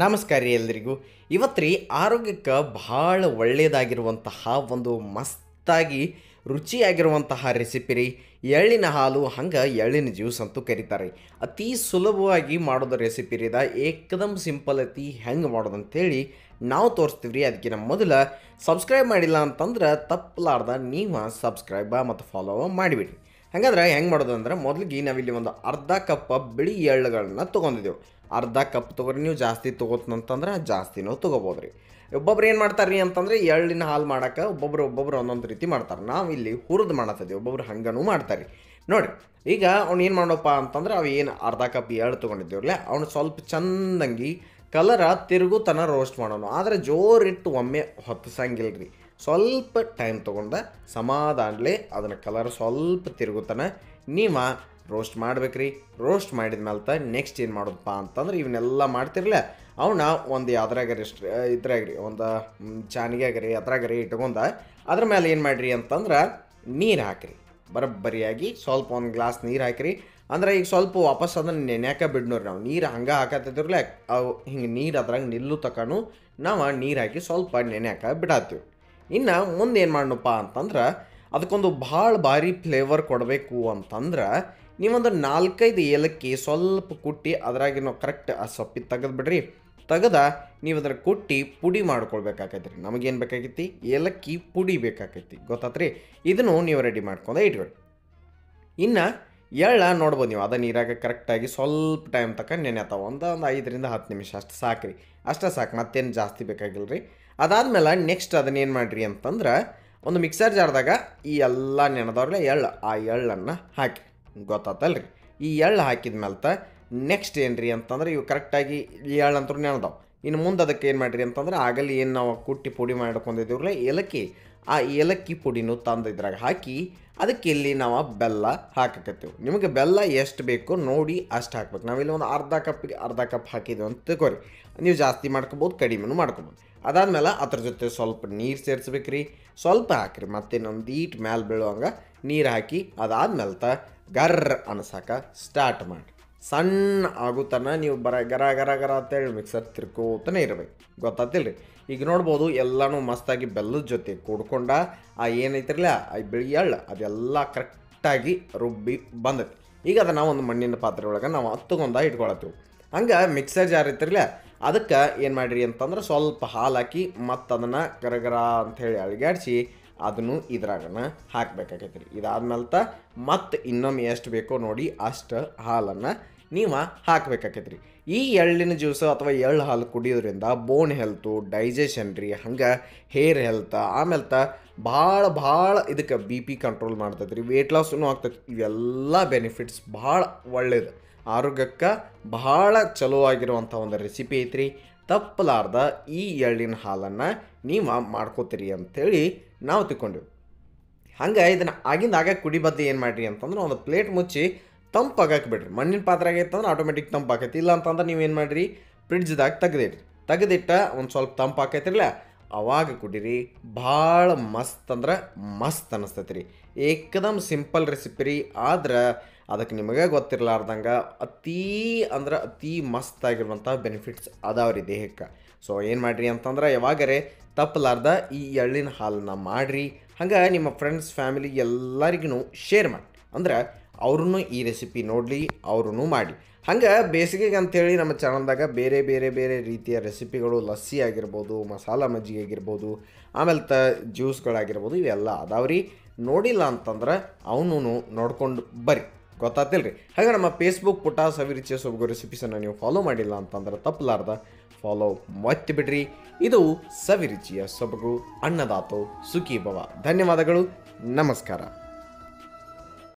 ನಮಸ್ಕಾರ ರೀ ಎಲ್ರಿಗೂ ಇವತ್ತು ರೀ ಆರೋಗ್ಯಕ್ಕೆ ಭಾಳ ಒಳ್ಳೆಯದಾಗಿರುವಂತಹ ಒಂದು ಮಸ್ತಾಗಿ ರುಚಿಯಾಗಿರುವಂತಹ ರೆಸಿಪಿ ರೀ ಎಳ್ಳಿನ ಹಾಲು ಹಂಗೆ ಎಳ್ಳಿನ ಜ್ಯೂಸ್ ಅಂತೂ ಕರೀತಾರೆ ಅತಿ ಸುಲಭವಾಗಿ ಮಾಡೋದು ರೆಸಿಪಿ ರೀ ಇದ ಏಕದಮ್ ಸಿಂಪಲ್ ಐತಿ ಹೆಂಗೆ ಮಾಡೋದು ನಾವು ತೋರಿಸ್ತೀವಿ ರೀ ಅದಕ್ಕಿಂತ ಮೊದಲು ಸಬ್ಸ್ಕ್ರೈಬ್ ಮಾಡಿಲ್ಲ ಅಂತಂದ್ರೆ ತಪ್ಪಲಾರ್ದ ನೀವು ಸಬ್ಸ್ಕ್ರೈಬ ಮತ್ತು ಫಾಲೋ ಮಾಡಿಬಿಡಿ ಹಾಗಾದ್ರೆ ಹೆಂಗೆ ಮಾಡೋದು ಅಂದ್ರೆ ಮೊದಲಿಗೆ ನಾವಿಲ್ಲಿ ಒಂದು ಅರ್ಧ ಕಪ್ ಬಿಳಿ ಎಳ್ಳುಗಳನ್ನ ತೊಗೊಂಡಿದ್ದೆವು ಅರ್ಧ ಕಪ್ ತೊಗೊರಿ ನೀವು ಜಾಸ್ತಿ ತೊಗೋತಂತಂದ್ರೆ ಜಾಸ್ತಿನೂ ತೊಗೋಬೋದು ರೀ ಒಬ್ಬೊಬ್ರು ಏನು ಮಾಡ್ತಾರೆ ರೀ ಅಂತಂದರೆ ಎಳ್ಳಿನ ಹಾಲು ಮಾಡೋಕೆ ಒಬ್ಬೊಬ್ರು ಒಬ್ಬೊಬ್ರು ಒಂದೊಂದು ರೀತಿ ಮಾಡ್ತಾರೆ ನಾವು ಇಲ್ಲಿ ಹುರಿದು ಮಾಡತ್ತೀವಿ ಒಬ್ಬೊಬ್ರು ಹಂಗನೂ ಮಾಡ್ತಾರೆ ನೋಡಿ ಈಗ ಅವ್ನು ಏನು ಮಾಡೋಪ್ಪ ಅಂತಂದ್ರೆ ಅವು ಏನು ಅರ್ಧ ಕಪ್ ಎಳ್ಳು ತೊಗೊಂಡಿದ್ದೀವಲ್ಲ ಅವ್ನು ಸ್ವಲ್ಪ ಚಂದಂಗಿ ಕಲರ ತಿರುಗುತನ ರೋಸ್ಟ್ ಮಾಡೋನು ಆದರೆ ಜೋರಿಟ್ಟು ಒಮ್ಮೆ ಹೊತ್ತಿಸಂಗಿಲ್ಲ ರೀ ಸ್ವಲ್ಪ ಟೈಮ್ ತೊಗೊಂಡ ಸಮಾಧಾನಲೇ ಅದನ್ನು ಕಲರ್ ಸ್ವಲ್ಪ ತಿರುಗುತ್ತಾನೆ ನೀವು ರೋಸ್ಟ್ ಮಾಡ್ಬೇಕ್ರಿ ರೋಸ್ಟ್ ಮಾಡಿದ ಮೇಲೆ ತ ನೆಕ್ಸ್ಟ್ ಏನು ಮಾಡೋದಪ್ಪ ಅಂತಂದ್ರೆ ಇವನ್ನೆಲ್ಲ ಮಾಡ್ತಿರಲ್ಲ ಅವನ್ನ ಒಂದು ಯಾವ್ದ್ರಾಗ ರೀ ಇದ್ರಾಗ್ರಿ ಒಂದು ಚಾನಿಗೆ ಆಗ್ರಿ ಅದ್ರಾಗ್ರಿ ಇಟ್ಕೊಂಡ ಅದ್ರ ಮೇಲೆ ಏನು ಮಾಡಿರಿ ಅಂತಂದ್ರೆ ನೀರು ಹಾಕಿರಿ ಬರಬ್ಬರಿಯಾಗಿ ಸ್ವಲ್ಪ ಒಂದು ಗ್ಲಾಸ್ ನೀರು ಹಾಕಿರಿ ಅಂದ್ರೆ ಈಗ ಸ್ವಲ್ಪ ವಾಪಸ್ ಅದನ್ನು ನೆನೆಯಾಕ ಬಿಡ್ನೋರಿ ನಾವು ನೀರು ಹಂಗೆ ಹಾಕತ್ತಿದ್ರಲ್ಲ ಅವು ಹಿಂಗೆ ನೀರು ಅದ್ರಾಗ ನಿಲ್ಲು ತಕನು ನಾವು ನೀರು ಹಾಕಿ ಸ್ವಲ್ಪ ನೆನೆಯಾಕ ಬಿಡಾತೀವಿ ಇನ್ನು ಮುಂದೆ ಏನು ಮಾಡೋಣಪ್ಪ ಅಂತಂದ್ರೆ ಅದಕ್ಕೊಂದು ಭಾಳ ಭಾರಿ ಫ್ಲೇವರ್ ಕೊಡಬೇಕು ಅಂತಂದ್ರೆ ನೀವೊಂದು ನಾಲ್ಕೈದು ಏಲಕ್ಕಿ ಸ್ವಲ್ಪ ಕುಟ್ಟಿ ಅದರಾಗಿ ನಾವು ಕರೆಕ್ಟ್ ಆ ಸೊಪ್ಪಿ ತೆಗೆದು ಬಿಡ್ರಿ ತೆಗೆದ ನೀವು ಅದರ ಕುಟ್ಟಿ ಪುಡಿ ಮಾಡ್ಕೊಳ್ಬೇಕಾಗೈತಿ ರೀ ನಮಗೇನು ಬೇಕಾಗೈತಿ ಏಲಕ್ಕಿ ಪುಡಿ ಬೇಕಾಕೈತಿ ಗೊತ್ತಾತ್ರಿ ಇದನ್ನು ನೀವು ರೆಡಿ ಮಾಡ್ಕೊಂಡೆ ಇಟ್ಕೊಳ್ಳಿ ಇನ್ನು ಎಳ್ಳ ನೋಡ್ಬೋದು ನೀವು ಅದನ್ನು ನೀರಾಗ ಕರೆಕ್ಟಾಗಿ ಸ್ವಲ್ಪ ಟೈಮ್ ತಕ್ಕ ನೆನೆತಾವ ಒಂದು ಒಂದು ಐದರಿಂದ ಹತ್ತು ನಿಮಿಷ ಅಷ್ಟು ಸಾಕ್ರಿ ಅಷ್ಟೇ ಸಾಕು ಮತ್ತೇನು ಜಾಸ್ತಿ ಬೇಕಾಗಿಲ್ಲ ರೀ ಅದಾದಮೇಲೆ ನೆಕ್ಸ್ಟ್ ಅದನ್ನೇನು ಮಾಡಿರಿ ಅಂತಂದ್ರೆ ಒಂದು ಮಿಕ್ಸರ್ ಜಾರ್ದಾಗ ಈ ಎಲ್ಲ ನೆನೆದವ್ರಲ್ಲ ಎಳ್ಳು ಆ ಎಳ್ಳನ್ನು ಹಾಕಿ ಗೊತ್ತಾತಲ್ಲ ರೀ ಈ ಎಳ್ಳು ಹಾಕಿದ ಮೇಲೆ ನೆಕ್ಸ್ಟ್ ಏನ್ರಿ ಅಂತಂದ್ರೆ ಇವು ಕರೆಕ್ಟಾಗಿ ಎಳ್ಳು ಅಂತೂ ನೆನೆದವು ಇನ್ನು ಮುಂದೆ ಅದಕ್ಕೆ ಏನು ಮಾಡಿರಿ ಅಂತಂದ್ರೆ ಆಗಲಿ ಏನು ನಾವು ಕುಟ್ಟಿ ಪುಡಿ ಮಾಡ್ಕೊಂಡಿದ್ದೀವ್ರಲ್ಲ ಏಲಕ್ಕಿ ಆ ಏಲಕ್ಕಿ ಪುಡಿನೂ ತಂದು ಇದ್ರಾಗ ಹಾಕಿ ಅದಕ್ಕೆ ಇಲ್ಲಿ ನಾವು ಬೆಲ್ಲ ಹಾಕಕತ್ತೀವಿ ನಿಮಗೆ ಬೆಲ್ಲ ಎಷ್ಟು ಬೇಕೋ ನೋಡಿ ಅಷ್ಟು ಹಾಕ್ಬೇಕು ನಾವಿಲ್ಲಿ ಒಂದು ಅರ್ಧ ಕಪ್ಗೆ ಅರ್ಧ ಕಪ್ ಹಾಕಿದ್ದೀವಿ ಅಂತ ತಿಳ್ಕೊರಿ ನೀವು ಜಾಸ್ತಿ ಮಾಡ್ಕೋಬೋದು ಕಡಿಮೆನೂ ಮಾಡ್ಕೊಬೋದು ಅದಾದ್ಮೇಲೆ ಅದ್ರ ಜೊತೆ ಸ್ವಲ್ಪ ನೀರು ಸೇರಿಸ್ಬೇಕ್ರಿ ಸ್ವಲ್ಪ ಹಾಕಿರಿ ಇನ್ನೊಂದು ಈಟ್ ಮ್ಯಾಲೆ ಬೀಳುವಂಗೆ ನೀರು ಹಾಕಿ ಅದಾದ್ಮೇಲೆ ತ ಗರ್ರ ಅನ್ಸಾಕ ಸ್ಟಾರ್ಟ್ ಮಾಡಿರಿ ಸಣ್ಣ ಆಗುತ್ತನ ನೀವು ಬರ ಗರ ಗರ ಗರ ಅಂತೇಳಿ ಮಿಕ್ಸರ್ ತಿರ್ಕೋತಾನೆ ಇರಬೇಕು ಗೊತ್ತಾತಿಲ್ಲ ರೀ ಈಗ ನೋಡ್ಬೋದು ಎಲ್ಲನೂ ಮಸ್ತಾಗಿ ಬೆಲ್ಲದ ಜೊತೆ ಕೂಡ್ಕೊಂಡ ಆ ಏನೈತಿರಲ್ಲ ಆ ಬಿಳಿ ಎಳ್ಳು ಅದೆಲ್ಲ ಕರೆಕ್ಟಾಗಿ ರುಬ್ಬಿ ಬಂದೈತಿ ಈಗ ಅದನ್ನು ಒಂದು ಮಣ್ಣಿನ ಪಾತ್ರೆ ಒಳಗೆ ನಾವು ಹತ್ತುಗೊಂದ ಇಟ್ಕೊಳತ್ತೀವಿ ಹಂಗೆ ಮಿಕ್ಸರ್ ಜಾರ್ ಅದಕ್ಕೆ ಏನು ಮಾಡಿರಿ ಅಂತಂದ್ರೆ ಸ್ವಲ್ಪ ಹಾಲು ಹಾಕಿ ಮತ್ತು ಅದನ್ನು ಗರಗರ ಅಂಥೇಳಿ ಅಳಿಗಾಡಿಸಿ ಅದನ್ನು ಇದ್ರಾಗನ ಹಾಕಬೇಕಾಗೈತೆ ರೀ ಇದಾದ್ಮೇಲೆ ಮತ್ತೆ ಇನ್ನೊಮ್ಮೆ ಎಷ್ಟು ಬೇಕೋ ನೋಡಿ ಅಷ್ಟು ಹಾಲನ್ನು ನೀವು ಹಾಕಬೇಕಾಕೈತ್ರಿ ಈ ಎಳ್ಳಿನ ಜ್ಯೂಸ್ ಅಥವಾ ಎಳ್ಳು ಹಾಲು ಕುಡಿಯೋದ್ರಿಂದ ಬೋನ್ ಹೆಲ್ತು ಡೈಜೆಷನ್ ರೀ ಹಂಗೆ ಹೇರ್ ಹೆಲ್ತ್ ಆಮೇಲೆ ತ ಭಾಳ ಭಾಳ ಇದಕ್ಕೆ ಬಿ ಪಿ ಕಂಟ್ರೋಲ್ ಮಾಡ್ತೈತೆ ರೀ ವೆಯ್ಟ್ ಲಾಸೂ ಆಗ್ತೈತಿ ಇವೆಲ್ಲ ಬೆನಿಫಿಟ್ಸ್ ಭಾಳ ಒಳ್ಳೇದು ಆರೋಗ್ಯಕ್ಕೆ ಬಹಳ ಚಲೋ ಆಗಿರುವಂಥ ಒಂದು ರೆಸಿಪಿ ಐತ್ರಿ ತಪ್ಪಲಾರ್ದ ಈ ಎಳ್ಳಿನ ಹಾಲನ್ನು ನೀವು ಮಾಡ್ಕೋತೀರಿ ಅಂಥೇಳಿ ನಾವು ತಿಳ್ಕೊಂಡೆವು ಹಂಗೆ ಇದನ್ನು ಆಗಿಂದಾಗ ಕುಡಿಬದ್ದು ಏನು ಮಾಡಿರಿ ಅಂತಂದ್ರೆ ಒಂದು ಪ್ಲೇಟ್ ಮುಚ್ಚಿ ತಂಪಾಗಕ್ಕೆ ಬಿಡ್ರಿ ಮಣ್ಣಿನ ಪಾತ್ರೆ ಆಗೈತೆ ಅಂದ್ರೆ ಆಟೋಮೆಟಿಕ್ ತಂಪಾಕೈತಿ ಇಲ್ಲ ಅಂತಂದ್ರೆ ನೀವೇನು ಮಾಡಿರಿ ಫ್ರಿಡ್ಜ್ದಾಗ ತೆಗೆದಿರಿ ತೆಗೆದಿಟ್ಟ ಒಂದು ಸ್ವಲ್ಪ ತಂಪು ಆಕೈತಿರಲ್ಲ ಅವಾಗ ಕುಡೀರಿ ಭಾಳ ಮಸ್ತ್ ಅಂದ್ರೆ ಮಸ್ತ್ ಅನ್ನಿಸ್ತೈತಿ ರೀ ಏಕದಮ್ ಸಿಂಪಲ್ ರೆಸಿಪಿ ರೀ ಆದ್ರೆ ಅದಕ್ಕೆ ನಿಮಗೆ ಗೊತ್ತಿರಲಾರ್ದಂಗೆ ಅತೀ ಅಂದ್ರೆ ಅತೀ ಮಸ್ತ್ ಆಗಿರುವಂಥ ಬೆನಿಫಿಟ್ಸ್ ಅದಾವ ರೀ ದೇಹಕ್ಕೆ ಸೊ ಏನು ಮಾಡಿರಿ ಅಂತಂದ್ರೆ ಯಾವಾಗರೆ ತಪ್ಪಲಾರ್ದ ಈ ಎಳ್ಳಿನ ಹಾಲನ್ನ ಮಾಡಿರಿ ಹಂಗೆ ನಿಮ್ಮ ಫ್ರೆಂಡ್ಸ್ ಫ್ಯಾಮಿಲಿ ಎಲ್ಲರಿಗೂ ಶೇರ್ ಮಾಡಿ ಅಂದ್ರೆ ಅವ್ರೂ ಈ ರೆಸಿಪಿ ನೋಡಲಿ ಅವ್ರೂ ಮಾಡಿ ಹಂಗೆ ಬೇಸಿಗೆಗೆ ಅಂಥೇಳಿ ನಮ್ಮ ಚಾನಲ್ದಾಗ ಬೇರೆ ಬೇರೆ ಬೇರೆ ರೀತಿಯ ರೆಸಿಪಿಗಳು ಲಸ್ಸಿ ಆಗಿರ್ಬೋದು ಮಸಾಲ ಮಜ್ಜಿಗೆ ಆಗಿರ್ಬೋದು ಆಮೇಲೆ ತ ಜ್ಯೂಸ್ಗಳಾಗಿರ್ಬೋದು ಇವೆಲ್ಲ ಅದಾವ್ರಿ ನೋಡಿಲ್ಲ ಅಂತಂದ್ರೆ ಅವನು ನೋಡ್ಕೊಂಡು ಬರ್ರಿ ರೀ ಹಾಗೆ ನಮ್ಮ ಫೇಸ್ಬುಕ್ ಪುಟ ಸವಿರುಚಿಯ ಸೊಬಗು ರೆಸಿಪೀಸನ್ನು ನೀವು ಫಾಲೋ ಮಾಡಿಲ್ಲ ಅಂತಂದ್ರೆ ತಪ್ಪಲಾರ್ದ ಫಾಲೋ ಮತ್ತೆ ಬಿಡ್ರಿ ಇದು ಸವಿರುಚಿಯ ಸೊಬಗು ಅನ್ನದಾತೋ ಭವ ಧನ್ಯವಾದಗಳು ನಮಸ್ಕಾರ